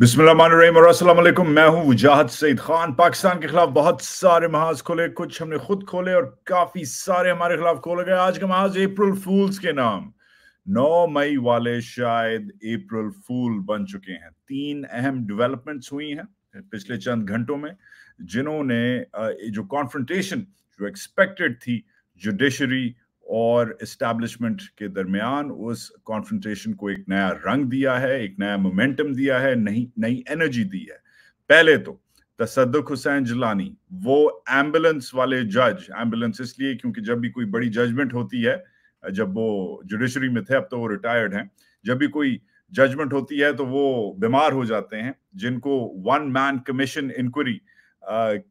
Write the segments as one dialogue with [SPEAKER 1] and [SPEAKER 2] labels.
[SPEAKER 1] बिस्मिल्लाम मैं हूं वजाहत सईद खान पाकिस्तान के खिलाफ बहुत सारे महाज खोले कुछ हमने खुद खोले और काफी सारे हमारे खिलाफ खोले गए आज का महाज अप्रैल फूल्स के नाम 9 मई वाले शायद अप्रैल फूल बन चुके हैं तीन अहम डेवलपमेंट्स हुई हैं पिछले चंद घंटों में जिन्होंने जो कॉन्फ्रेंटेशन जो एक्सपेक्टेड थी जुडिशरी और इस्टेब्लिशमेंट के दरमियान उस कॉन्फ्रेंटेशन को एक नया रंग दिया है एक नया मोमेंटम दिया है नई नई एनर्जी दी है पहले तो तसदक हुसैन जलानी वो एम्बुलेंस वाले जज एम्बुलेंस इसलिए क्योंकि जब भी कोई बड़ी जजमेंट होती है जब वो जुडिशरी में थे अब तो वो रिटायर्ड हैं जब भी कोई जजमेंट होती है तो वो बीमार हो जाते हैं जिनको वन मैन कमीशन इंक्वायरी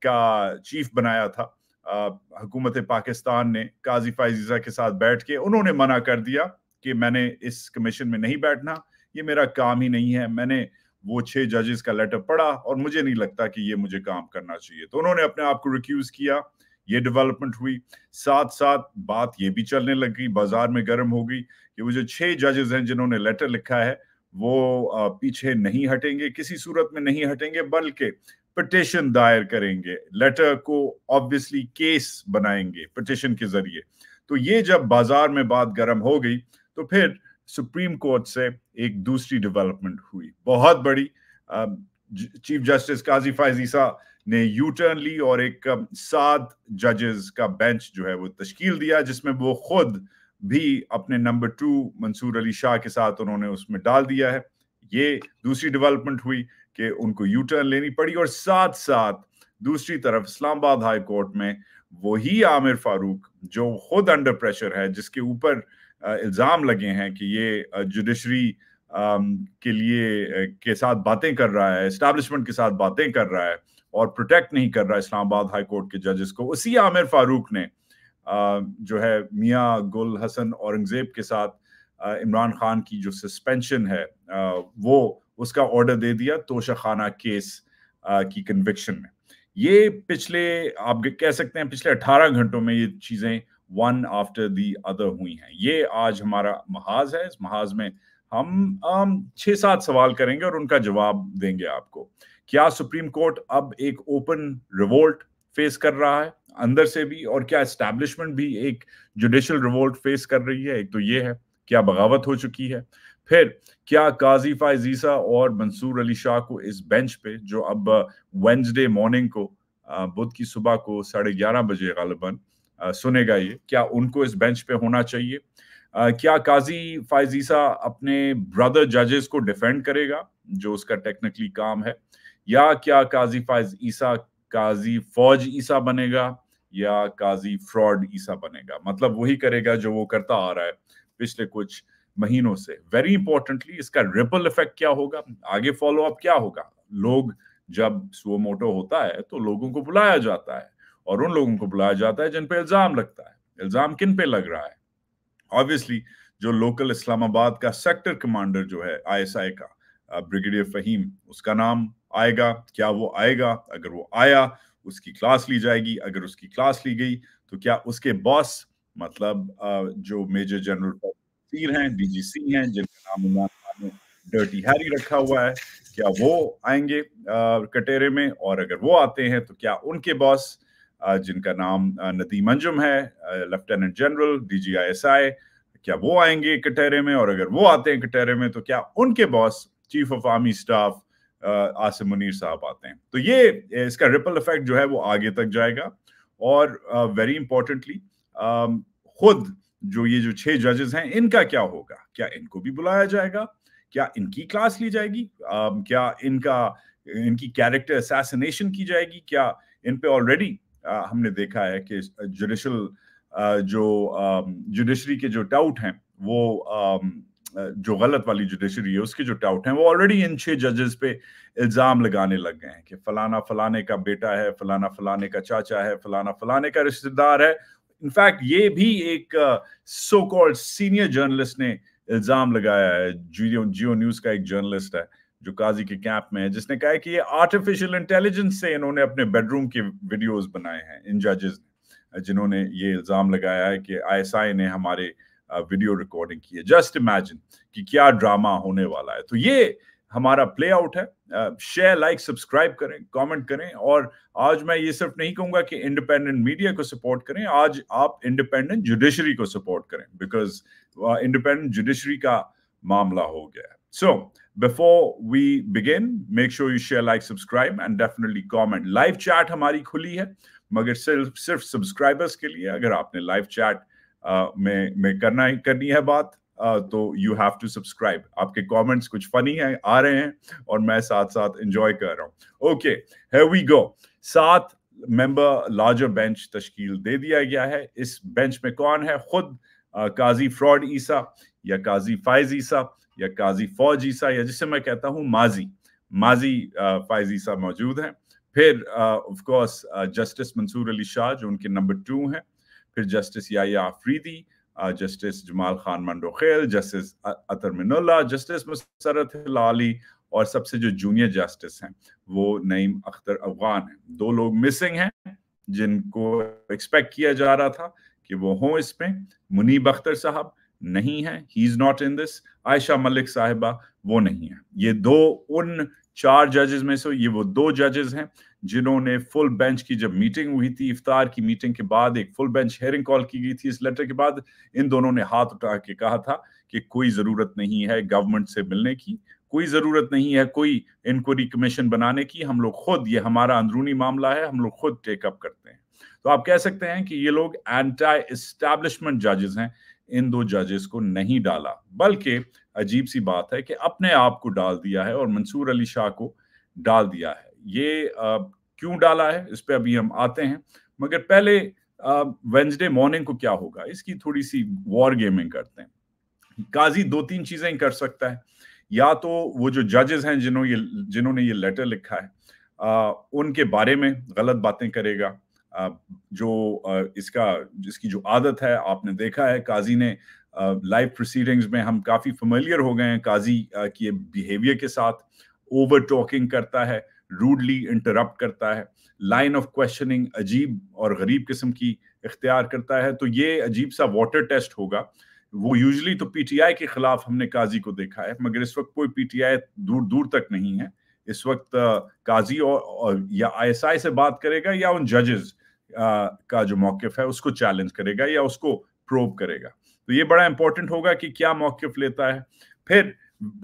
[SPEAKER 1] का चीफ बनाया था हुकूमत पाकिस्तान ने काजी फाइजीजा के साथ बैठ के उन्होंने मना कर दिया कि मैंने इस कमीशन में नहीं बैठना ये मेरा काम ही नहीं है मैंने वो छह जजेस का लेटर पढ़ा और मुझे नहीं लगता कि ये मुझे काम करना चाहिए तो उन्होंने अपने आप को रिक्यूज किया ये डेवलपमेंट हुई साथ साथ बात ये भी चलने लग गई बाजार में गर्म हो गई कि वो जो छह जजेस हैं जिन्होंने लेटर लिखा है वो पीछे नहीं हटेंगे किसी सूरत में नहीं हटेंगे बल्कि पटिशन दायर करेंगे लेटर को ऑब्वियसली केस बनाएंगे पटिशन के जरिए तो ये जब बाजार में बात गर्म हो गई तो फिर सुप्रीम कोर्ट से एक दूसरी डेवलपमेंट हुई बहुत बड़ी चीफ जस्टिस काजी फाइजीसा ने यू टर्न ली और एक सात जजेस का बेंच जो है वो तश्कील दिया जिसमें वो खुद भी अपने नंबर टू मंसूर अली शाह के साथ उन्होंने उसमें डाल दिया है ये दूसरी डेवलपमेंट हुई कि उनको यू टर्न लेनी पड़ी और साथ साथ दूसरी तरफ इस्लामाबाद हाई कोर्ट में वही आमिर फारूक जो खुद अंडर प्रेशर है जिसके ऊपर इल्ज़ाम लगे हैं कि ये जुडिशरी के लिए के साथ बातें कर रहा है इस्टेब्लिशमेंट के साथ बातें कर रहा है और प्रोटेक्ट नहीं कर रहा है इस्लामाबाद हाई कोर्ट के जजेस को उसी आमिर फारूक ने जो है मियाँ गुल हसन औरंगजेब के साथ इमरान खान की जो सस्पेंशन है वो उसका ऑर्डर दे दिया तोशाखाना केस की कन्विक्शन में ये पिछले आप कह सकते हैं पिछले 18 घंटों में ये चीजें वन आफ्टर दी अदर हुई हैं ये आज हमारा महाज है इस महाज में हम छह सात सवाल करेंगे और उनका जवाब देंगे आपको क्या सुप्रीम कोर्ट अब एक ओपन रिवोल्ट फेस कर रहा है अंदर से भी और क्या एस्टेब्लिशमेंट भी एक जुडिशल रिवोल्ट फेस कर रही है एक तो ये है क्या बगावत हो चुकी है फिर क्या काजी फायजीसा और मंसूर अली शाह को इस बेंच पे जो अब वेंसडे मॉर्निंग को बुध की सुबह को साढ़े ग्यारह बजे गालबन सुनेगा ये क्या उनको इस बेंच पे होना चाहिए क्या काजी फाइजीसा अपने ब्रदर जजेस को डिफेंड करेगा जो उसका टेक्निकली काम है या क्या काजी फाइज ईसा काजी फौज ईसा बनेगा या काजी फ्रॉड ईसा बनेगा मतलब वही करेगा जो वो करता आ रहा है पिछले कुछ महीनों से वेरी इंपॉर्टेंटली इसका रिपल इफेक्ट क्या होगा आगे फॉलो अप क्या होगा लोग जब सुओ मोटो होता है तो लोगों को बुलाया जाता है और उन लोगों को बुलाया जाता है जिन पे इल्जाम लगता है इल्जाम किन पे लग रहा है ऑब्वियसली जो लोकल इस्लामाबाद का सेक्टर कमांडर जो है आईएसआई का ब्रिगेडियर फहीम उसका नाम आएगा क्या वो आएगा अगर वो आया उसकी क्लास ली जाएगी अगर उसकी क्लास ली गई तो क्या उसके बॉस मतलब जो मेजर जनरल सीर हैं डीजीसी हैं जिनका नाम इमरान ने डर्टी हैरी रखा हुआ है क्या वो आएंगे कटेरे में और अगर वो आते हैं तो क्या उनके बॉस जिनका नाम नदीम अंजुम है लेफ्टिनेंट जनरल डीजीआईएसआई क्या वो आएंगे कटेरे में और अगर वो आते हैं कटेरे में तो क्या उनके boss chief of army staff Asim Munir साहब आते हैं तो ये इसका रिपल इफेक्ट जो है वो आगे तक जाएगा और वेरी इंपॉर्टेंटली खुद जो ये जो छह जजेस हैं इनका क्या होगा क्या इनको भी बुलाया जाएगा क्या इनकी क्लास ली जाएगी um, क्या इनका इनकी कैरेक्टर असैसिनेशन की जाएगी क्या इन पे ऑलरेडी हमने देखा है कि जुडिशल जो जुडिशरी के जो डाउट हैं वो जो गलत वाली जुडिशरी है उसके जो डाउट हैं वो ऑलरेडी इन छह जजेस पे इल्जाम लगाने लग गए हैं कि फलाना फलाने का बेटा है फलाना फलाने का चाचा है फलाना फलाने का रिश्तेदार है इनफैक्ट ये भी एक सो कॉल्ड सीनियर जर्नलिस्ट ने इल्जाम लगाया है जियो जियो न्यूज का एक जर्नलिस्ट है जो काजी के कैंप में है जिसने कहा है कि ये आर्टिफिशियल इंटेलिजेंस से इन्होंने अपने बेडरूम के वीडियोस बनाए हैं इन जजेस ने जिन्होंने ये इल्जाम लगाया है कि आईएसआई ने हमारे वीडियो रिकॉर्डिंग की है जस्ट इमेजिन कि क्या ड्रामा होने वाला है तो ये हमारा प्ले आउट है शेयर लाइक सब्सक्राइब करें कमेंट करें और आज मैं ये सिर्फ नहीं कहूंगा कि इंडिपेंडेंट मीडिया को सपोर्ट करें आज आप इंडिपेंडेंट जुडिशरी को सपोर्ट करें बिकॉज इंडिपेंडेंट जुडिशरी का मामला हो गया है so before we begin make sure you share like subscribe and definitely comment live chat हमारी खुली है मगर सिर्फ सिर्फ सब्सक्राइबर्स के लिए अगर आपने लाइव चैट में में करना ही करनी है बात तो यू हैव टू सब्सक्राइब आपके कमेंट्स कुछ फनी हैं आ रहे हैं और मैं साथ साथ एंजॉय कर रहा हूँ ओके है वी गो सात मेंबर लार्जर बेंच तश्कील दे दिया गया है इस बेंच में कौन है खुद आ, काजी फ्रॉड ईसा या काजी फाइज ईसा या काजी फौज ईसा या जिसे मैं कहता हूँ माजी माजी फाइज ईसा मौजूद हैं फिर of course justice Mansoor Ali Shah जो उनके नंबर टू हैं फिर justice Yahya Afridi uh, Justice Jamal Khan Mandokhil, Justice uh, Atar Minullah, Justice Musarrat Hilali और सबसे जो जूनियर जस्टिस हैं वो नईम अख्तर अफगान हैं दो लोग मिसिंग हैं जिनको एक्सपेक्ट किया जा रहा था कि वो हों इसमें मुनीब अख्तर साहब नहीं है he is not in this Ayesha Malik साहिबा वो नहीं है ये दो उन चार जजेस में से ये वो दो जजेस हैं जिन्होंने फुल बेंच की जब मीटिंग हुई थी इफ्तार की मीटिंग के बाद एक फुल बेंच हेयरिंग कॉल की गई थी इस लेटर के बाद इन दोनों ने हाथ उठा के कहा था कि कोई जरूरत नहीं है गवर्नमेंट से मिलने की कोई जरूरत नहीं है कोई इंक्वायरी कमीशन बनाने की हम लोग खुद ये हमारा अंदरूनी मामला है हम लोग खुद टेकअप करते हैं तो आप कह सकते हैं कि ये लोग एंटी इस्टेब्लिशमेंट जजेस हैं इन दो जजेस को नहीं डाला बल्कि अजीब सी बात है कि अपने आप को डाल दिया है और मंसूर अली शाह को डाल दिया है ये क्यों डाला है इस पर अभी हम आते हैं मगर पहले वेंसडे मॉर्निंग को क्या होगा इसकी थोड़ी सी वॉर गेमिंग करते हैं काजी दो तीन चीजें कर सकता है या तो वो जो जजेस हैं जिन्हों ये जिन्होंने ये लेटर लिखा है आ, उनके बारे में गलत बातें करेगा आ, जो आ, इसका जिसकी जो आदत है आपने देखा है काजी ने लाइव प्रोसीडिंग्स में हम काफ़ी फेमिलियर हो गए हैं काजी uh, के बिहेवियर के साथ ओवर टॉकिंग करता है रूडली इंटरप्ट करता है लाइन ऑफ क्वेश्चनिंग अजीब और गरीब किस्म की इख्तियार करता है तो ये अजीब सा वाटर टेस्ट होगा वो यूजली तो पीटीआई के खिलाफ हमने काजी को देखा है मगर इस वक्त कोई पीटीआई दूर दूर तक नहीं है इस वक्त काजी और, और या आईएसआई से बात करेगा या उन जजेस का जो मौकफ है उसको चैलेंज करेगा या उसको प्रोब करेगा तो ये बड़ा इंपॉर्टेंट होगा कि क्या मौकफ लेता है फिर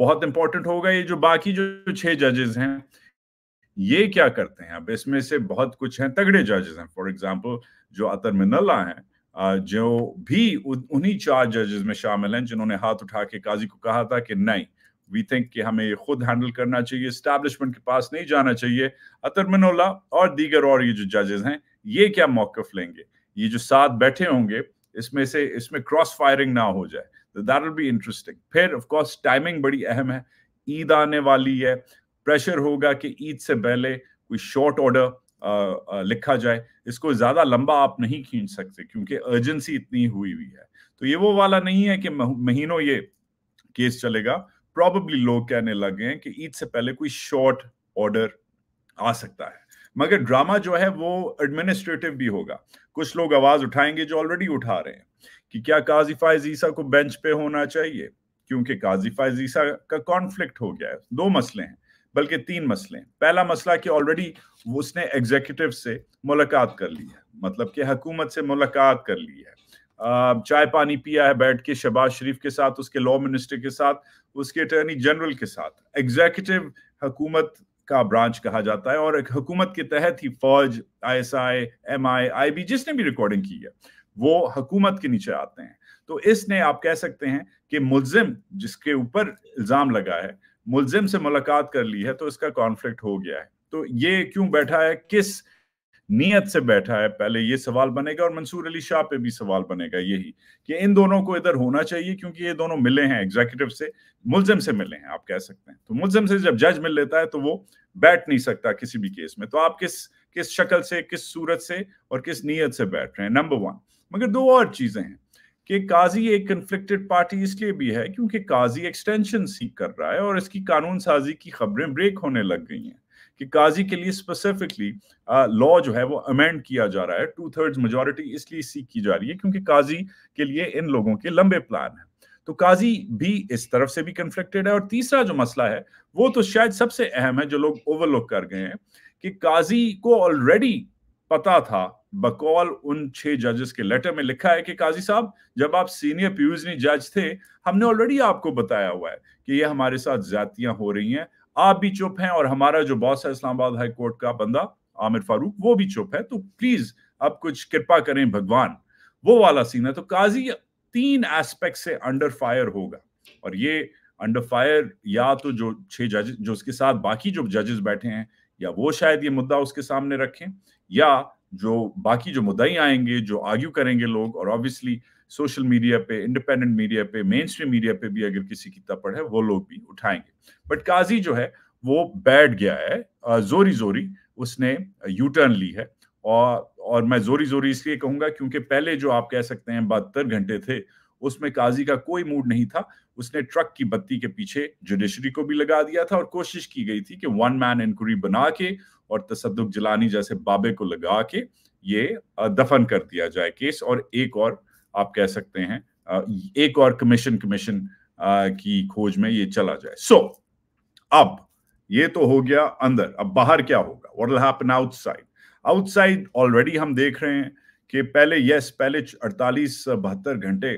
[SPEAKER 1] बहुत इंपॉर्टेंट होगा ये जो बाकी जो छह जजेस हैं ये क्या करते हैं अब इसमें से बहुत कुछ हैं तगड़े जजेस हैं फॉर एग्जाम्पल जो अतर मिनल्ला हैं जो भी उन्हीं चार जजेस में शामिल हैं जिन्होंने हाथ उठा के काजी को कहा था कि नहीं वी थिंक कि हमें ये खुद हैंडल करना चाहिए स्टैब्लिशमेंट के पास नहीं जाना चाहिए अतर मिनोला और दीगर और ये जो जजेस हैं ये क्या मौकफ लेंगे ये जो साथ बैठे होंगे इसमें से इसमें क्रॉस फायरिंग ना हो जाए तो दैट विल बी इंटरेस्टिंग फिर ऑफ कोर्स टाइमिंग बड़ी अहम है ईद आने वाली है प्रेशर होगा कि ईद से पहले कोई शॉर्ट ऑर्डर लिखा जाए इसको ज्यादा लंबा आप नहीं खींच सकते क्योंकि अर्जेंसी इतनी हुई हुई है तो ये वो वाला नहीं है कि महीनों ये केस चलेगा प्रॉब्ली लोग कहने लगे हैं कि ईद से पहले कोई शॉर्ट ऑर्डर आ सकता है मगर ड्रामा जो है वो एडमिनिस्ट्रेटिव भी होगा कुछ लोग आवाज उठाएंगे जो ऑलरेडी उठा रहे हैं कि क्या काजी फायजीसा को बेंच पे होना चाहिए क्योंकि काजी फायजीसा का कॉन्फ्लिक्ट हो गया है दो मसले हैं बल्कि तीन मसले हैं पहला मसला कि ऑलरेडी उसने एग्जीक्यूटिव से मुलाकात कर ली है मतलब कि हकूमत से मुलाकात कर ली है चाय पानी पिया है बैठ के शहबाज शरीफ के साथ उसके लॉ मिनिस्टर के साथ उसके अटर्नी जनरल के साथ एग्जीक्यूटिव हकूमत का ब्रांच कहा जाता है और हुकूमत के तहत ही फौज I I S M I I B जिसने भी रिकॉर्डिंग की है वो हुकूमत के नीचे आते हैं तो इसने आप कह सकते हैं कि मुलजिम जिसके ऊपर इल्जाम लगा है मुलजिम से मुलाकात कर ली है तो इसका कॉन्फ्लिक्ट हो गया है तो ये क्यों बैठा है किस नीयत से बैठा है पहले ये सवाल बनेगा और मंसूर अली शाह पे भी सवाल बनेगा यही कि इन दोनों को इधर होना चाहिए क्योंकि ये दोनों मिले हैं एग्जीक्यूटिव से मुलजम से मिले हैं आप कह सकते हैं तो मुलजम से जब जज मिल लेता है तो वो बैठ नहीं सकता किसी भी केस में तो आप किस किस शक्ल से किस सूरत से और किस नीयत से बैठ रहे हैं नंबर वन मगर दो और चीजें हैं कि काजी एक कंफ्लिक्टेड पार्टी इसलिए भी है क्योंकि काजी एक्सटेंशन सीख कर रहा है और इसकी कानून साजी की खबरें ब्रेक होने लग गई हैं कि काजी के लिए स्पेसिफिकली लॉ जो है वो अमेंड किया जा रहा है टू थर्ड मेजोरिटी इसलिए सीख की जा रही है क्योंकि काजी के लिए इन लोगों के लंबे प्लान है तो काजी भी इस तरफ से भी कंफ्लिक्टेड है और तीसरा जो मसला है वो तो शायद सबसे अहम है जो लोग ओवरलुक कर गए हैं कि काजी को ऑलरेडी पता था बकौल उन छह जजेस के लेटर में लिखा है कि काजी साहब जब आप सीनियर प्यूजनी जज थे हमने ऑलरेडी आपको बताया हुआ है कि ये हमारे साथ जातियां हो रही हैं आप भी चुप हैं और हमारा जो बॉस है इस्लामाबाद हाई कोर्ट का बंदा आमिर फारूक वो भी चुप है तो प्लीज आप कुछ कृपा करें भगवान वो वाला सीन है तो काजी तीन एस्पेक्ट से अंडर फायर होगा और ये अंडर फायर या तो जो छह जज जो उसके साथ बाकी जो जजेस बैठे हैं या वो शायद ये मुद्दा उसके सामने रखें या जो बाकी जो मुद्दे आएंगे जो आर्ग्यू करेंगे लोग और ऑब्वियसली सोशल मीडिया पे इंडिपेंडेंट मीडिया पे मेन स्ट्रीम मीडिया पे भी अगर किसी की तपड़ है वो लोग भी उठाएंगे बट काजी जो है वो बैठ गया है जोरी जोरी उसने यू टर्न ली है और और मैं जोरी जोरी इसलिए कहूंगा क्योंकि पहले जो आप कह सकते हैं बहत्तर घंटे थे उसमें काजी का कोई मूड नहीं था उसने ट्रक की बत्ती के पीछे जुडिशरी को भी लगा दिया था और कोशिश की गई थी कि वन मैन इंक्वायरी बना के और तसदुक जलानी जैसे बाबे को लगा के ये दफन कर दिया जाए केस और एक और आप कह सकते हैं एक और कमीशन कमीशन की खोज में ये चला जाए सो so, अब ये तो हो गया अंदर अब बाहर क्या होगा what happen outside outside already हम देख रहे हैं कि पहले यस yes, पहले 48 बहत्तर घंटे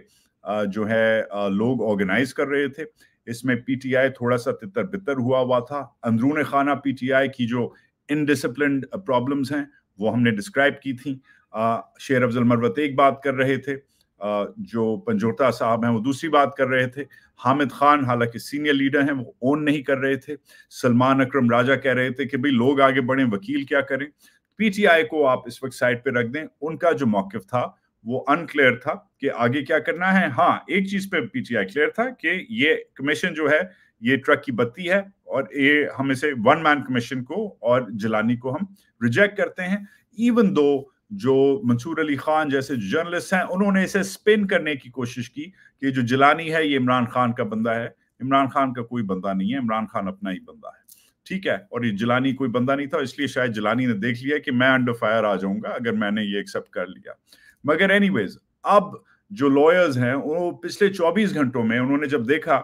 [SPEAKER 1] जो है लोग ऑर्गेनाइज कर रहे थे इसमें पीटीआई थोड़ा सा तितर बितर हुआ हुआ था अंदरून खाना पीटीआई की जो इनडिसिप्लिन प्रॉब्लम्स uh, हैं वो हमने डिस्क्राइब की थी शेर अफजल मरवत एक बात कर रहे थे जो पंजोटा साहब हैं वो दूसरी बात कर रहे थे हामिद खान हालांकि सीनियर लीडर हैं वो ओन नहीं कर रहे थे सलमान अकरम राजा कह रहे थे कि भाई लोग आगे बढ़े वकील क्या करें पीटीआई को आप इस वक्त साइड पे रख दें उनका जो मौकफ था वो अनक्लियर था कि आगे क्या करना है हाँ एक चीज पे पीटीआई क्लियर था कि ये कमीशन जो है ये ट्रक की बत्ती है और ये हम इसे वन मैन कमीशन को और जलानी को हम रिजेक्ट करते हैं इवन दो जो मंसूर अली खान जैसे जर्नलिस्ट हैं उन्होंने इसे स्पिन करने की कोशिश की कि जो जिलानी है ये इमरान खान का बंदा है इमरान खान का कोई बंदा नहीं है इमरान खान अपना ही बंदा है ठीक है और ये जिलानी कोई बंदा नहीं था इसलिए शायद जिलानी ने देख लिया कि मैं अंडर फायर आ जाऊंगा अगर मैंने ये एक्सेप्ट कर लिया मगर एनीवेज अब जो लॉयर्स हैं वो पिछले 24 घंटों में उन्होंने जब देखा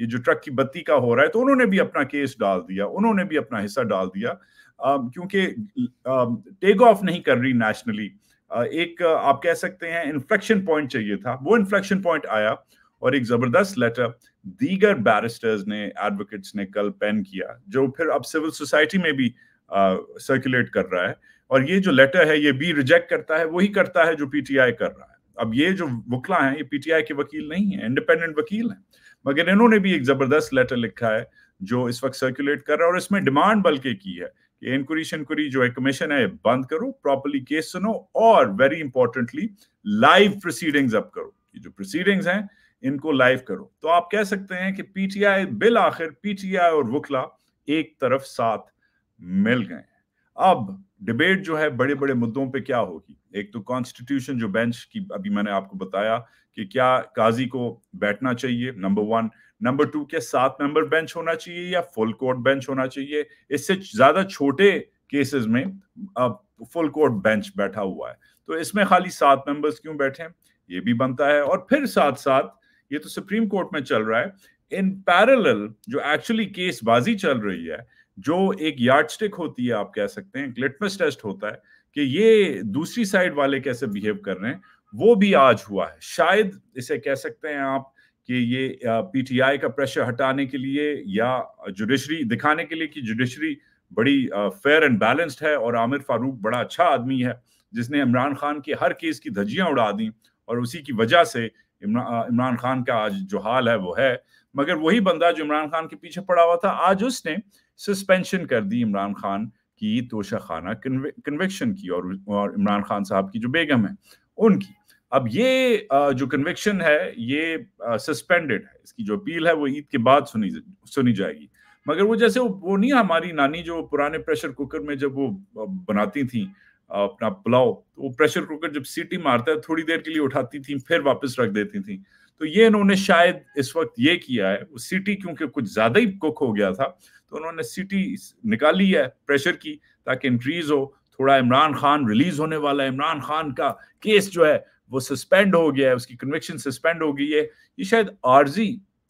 [SPEAKER 1] ये जो ट्रक की बत्ती का हो रहा है तो उन्होंने भी अपना केस डाल दिया उन्होंने भी अपना हिस्सा डाल दिया क्योंकि टेक ऑफ नहीं कर रही नेशनली एक आप कह सकते हैं इन्फ्लेक्शन पॉइंट चाहिए था वो इन्फ्लेक्शन पॉइंट आया और एक जबरदस्त लेटर दीगर बैरिस्टर्स ने एडवोकेट्स ने कल पेन किया जो फिर अब सिविल सोसाइटी में भी सर्कुलेट कर रहा है और ये जो लेटर है ये भी रिजेक्ट करता है वही करता है जो पीटीआई कर रहा है अब ये जो वकला हैं ये पीटीआई के वकील नहीं है इंडिपेंडेंट वकील हैं मगर इन्होंने भी एक जबरदस्त लेटर लिखा है जो इस वक्त सर्कुलेट कर रहा है और इसमें डिमांड बल्कि की है कि इंक्वरी शनक्वायरी जो है कमीशन है बंद करो प्रॉपरली केस सुनो और very importantly live proceedings up करो ये जो प्रोसीडिंग्स हैं इनको लाइव करो तो आप कह सकते हैं कि पीटीआई बिल आखिर पीटीआई और वकला एक तरफ साथ मिल गए अब डिबेट जो है बड़े बड़े मुद्दों पे क्या होगी एक तो कॉन्स्टिट्यूशन जो बेंच की अभी मैंने आपको बताया कि क्या काजी को बैठना चाहिए नंबर वन नंबर टू क्या सात मेंबर बेंच होना चाहिए या फुल कोर्ट बेंच होना चाहिए इससे ज्यादा छोटे केसेस में अब फुल कोर्ट बेंच बैठा हुआ है तो इसमें खाली सात मेंबर्स क्यों बैठे ये भी बनता है और फिर साथ साथ ये तो सुप्रीम कोर्ट में चल रहा है इन पैरल जो एक्चुअली केसबाजी चल रही है जो एक यार्डस्टिक होती है आप कह सकते हैं लिटमस टेस्ट होता है कि ये दूसरी साइड वाले कैसे बिहेव कर रहे हैं वो भी आज हुआ है शायद इसे कह सकते हैं आप कि ये पीटीआई का प्रेशर हटाने के लिए या जुडिशरी दिखाने के लिए कि जुडिशरी बड़ी फेयर एंड बैलेंस्ड है और आमिर फारूक बड़ा अच्छा आदमी है जिसने इमरान खान के हर केस की धज्जियां उड़ा दी और उसी की वजह से इमरान खान का आज जो हाल है वो है मगर वही बंदा जो इमरान खान के पीछे पड़ा हुआ था आज उसने सस्पेंशन कर दी इमरान खान की खाना कन्विक्शन की और, और इमरान खान साहब की जो बेगम है उनकी अब ये जो कन्विक्शन है ये सस्पेंडेड है इसकी जो अपील है वो ईद के बाद सुनी सुनी जाएगी मगर वो जैसे वो, वो नहीं हमारी नानी जो पुराने प्रेशर कुकर में जब वो बनाती थी अपना पुलाव तो वो प्रेशर कुकर जब सीटी मारता है थोड़ी देर के लिए उठाती थी फिर वापस रख देती थी तो ये इन्होंने शायद इस वक्त ये किया है सिटी क्योंकि कुछ ज्यादा ही कुक हो गया था तो उन्होंने सिटी निकाली है प्रेशर की ताकि इंक्रीज हो थोड़ा इमरान खान रिलीज होने वाला है इमरान खान का केस जो है वो सस्पेंड हो गया है उसकी कन्विक्शन सस्पेंड हो गई है ये शायद आरजी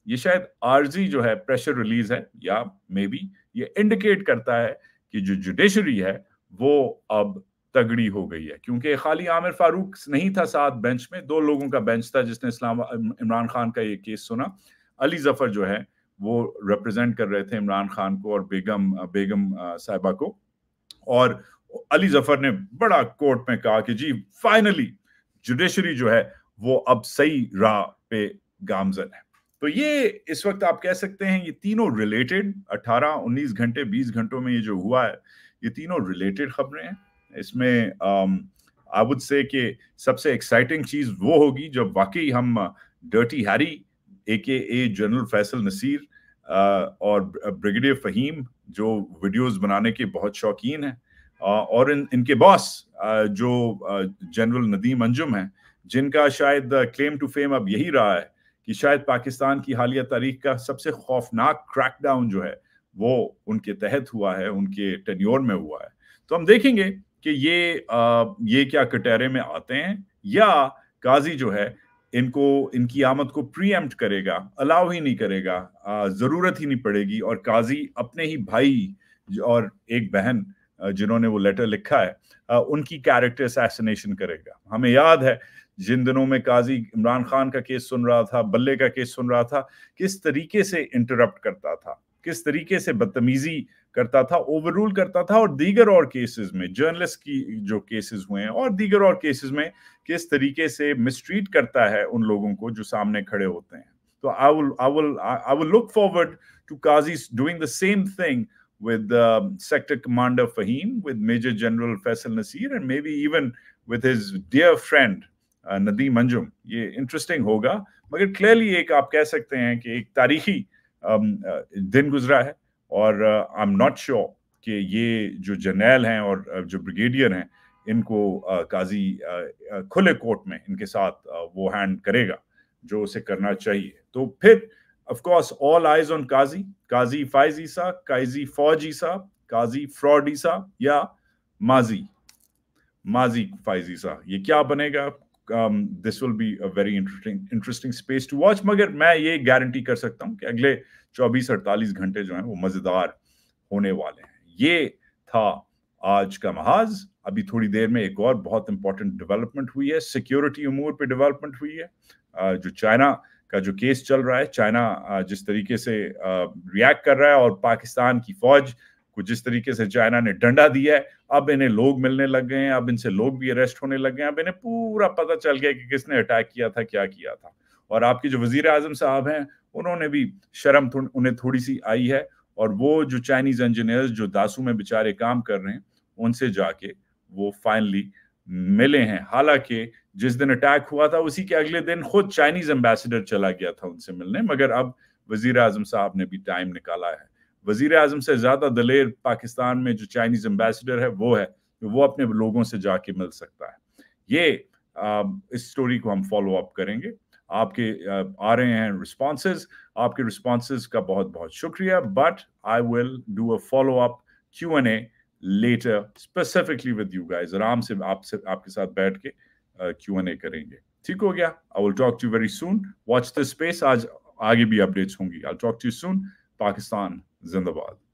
[SPEAKER 1] ये शायद आरजी जो है प्रेशर रिलीज है या मे बी ये इंडिकेट करता है कि जो जुडिशरी है वो अब तगड़ी हो गई है क्योंकि खाली आमिर फारूक नहीं था साथ बेंच में दो लोगों का बेंच था जिसने इस्लाम इमरान खान का ये केस सुना अली जफर जो है वो रिप्रेजेंट कर रहे थे इमरान खान को और बेगम बेगम साहिबा को और अली जफर ने बड़ा कोर्ट में कहा कि जी फाइनली जुडिशरी जो है वो अब सही राह पे गामजन है तो ये इस वक्त आप कह सकते हैं ये तीनों रिलेटेड 18, 19 घंटे 20 घंटों में ये जो हुआ है ये तीनों रिलेटेड खबरें हैं इसमें आई वुड से कि सबसे एक्साइटिंग चीज वो होगी जब वाकई हम डर्टी हैरी ए के ए जनरल फैसल नसीर और ब्रिगेडियर uh, फहीम जो वीडियोस बनाने के बहुत शौकीन हैं uh, और इन इनके बॉस uh, जो जनरल नदीम अंजुम हैं जिनका शायद क्लेम टू फेम अब यही रहा है कि शायद पाकिस्तान की हालिया तारीख का सबसे खौफनाक क्रैकडाउन जो है वो उनके तहत हुआ है उनके टेन्योर में हुआ है तो हम देखेंगे कि ये आ, ये क्या कटहरे में आते हैं या काजी जो है इनको इनकी आमद को प्रीएम्प्ट करेगा अलाउ ही नहीं करेगा ज़रूरत ही नहीं पड़ेगी और काजी अपने ही भाई और एक बहन जिन्होंने वो लेटर लिखा है उनकी कैरेक्टर असैसिनेशन करेगा हमें याद है जिन दिनों में काजी इमरान खान का केस सुन रहा था बल्ले का केस सुन रहा था किस तरीके से इंटरप्ट करता था किस तरीके से बदतमीजी करता था ओवर रूल करता था और दीगर और केसेस में जर्नलिस्ट की जो केसेस हुए हैं और दीगर और केसेस में किस तरीके से मिसट्रीट करता है उन लोगों को जो सामने खड़े होते हैं तो I will I will I will look forward to Qazi doing the same thing with sector commander Faheem with major general Faisal Naseer and maybe even with his dear friend uh, Nadeem ये इंटरेस्टिंग होगा मगर क्लियरली एक आप कह सकते हैं कि एक तारीखी um, uh, दिन गुजरा है और आई एम नॉट श्योर कि ये जो जनरल हैं और uh, जो ब्रिगेडियर हैं इनको uh, काजी uh, खुले कोर्ट में इनके साथ वो हैंड करेगा जो उसे करना चाहिए तो फिर of course, all eyes Qazi Qazi Qazi Faizi Sa, Qazi Fauji Qazi fraud Fraudi Sa या माजी माजी फाइजी ईसा ये क्या बनेगा um, this will be a very interesting interesting space to watch मगर मैं ये गारंटी कर सकता हूं कि अगले 24 48 घंटे जो हैं वो मजेदार होने वाले हैं ये था आज का महाज अभी थोड़ी देर में एक और बहुत इंपॉर्टेंट डेवलपमेंट हुई है सिक्योरिटी उमूर पे डेवलपमेंट हुई है जो चाइना का जो केस चल रहा है चाइना जिस तरीके से रिएक्ट कर रहा है और पाकिस्तान की फौज को जिस तरीके से चाइना ने डंडा दिया है अब इन्हें लोग मिलने लग गए हैं अब इनसे लोग भी अरेस्ट होने लग गए हैं अब इन्हें पूरा पता चल गया कि किसने अटैक किया था क्या किया था और आपके जो वजीर आजम साहब हैं उन्होंने भी शर्म उन्हें थोड़ी सी आई है और वो जो चाइनीज इंजीनियर्स जो दासू में बेचारे काम कर रहे हैं उनसे जाके वो फाइनली मिले हैं हालांकि जिस दिन अटैक हुआ था उसी के अगले दिन खुद चाइनीज एम्बेसडर चला गया था उनसे मिलने मगर अब वजीर आजम साहब ने भी टाइम निकाला है वजीर अजम से ज़्यादा दलेर पाकिस्तान में जो चाइनीज़ एम्बेसडर है वो है वो अपने लोगों से जाके मिल सकता है ये आ, इस स्टोरी को हम फॉलो अप करेंगे आपके आ, आ रहे हैं रिस्पॉन्सेज आपके रिस्पॉन्सेज का बहुत बहुत शुक्रिया but I will do a follow up Q N A letter specifically with you guys आराम से आपसे आपके साथ बैठ के क्यू एन ए करेंगे ठीक हो गया I will talk to very soon watch the space आज आगे भी अपडेट्स होंगी I talk to soon Pakistan زندہ باد